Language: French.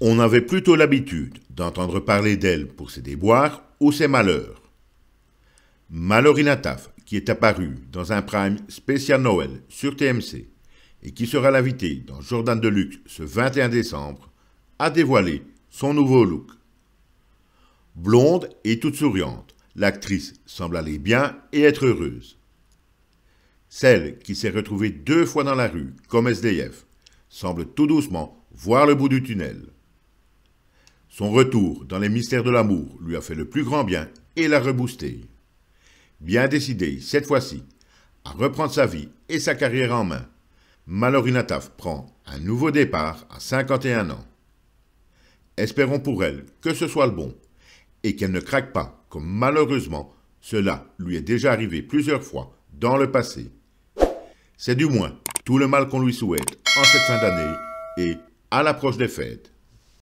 On avait plutôt l'habitude d'entendre parler d'elle pour ses déboires ou ses malheurs. Malorie Nataf, qui est apparue dans un prime spécial Noël sur TMC et qui sera l'invitée dans Jordan Deluxe ce 21 décembre, a dévoilé son nouveau look. Blonde et toute souriante, l'actrice semble aller bien et être heureuse. Celle qui s'est retrouvée deux fois dans la rue comme SDF semble tout doucement voir le bout du tunnel. Son retour dans les mystères de l'amour lui a fait le plus grand bien et l'a reboosté. Bien décidé, cette fois-ci, à reprendre sa vie et sa carrière en main, Malorinataf prend un nouveau départ à 51 ans. Espérons pour elle que ce soit le bon et qu'elle ne craque pas, comme malheureusement cela lui est déjà arrivé plusieurs fois dans le passé. C'est du moins tout le mal qu'on lui souhaite en cette fin d'année et à l'approche des fêtes.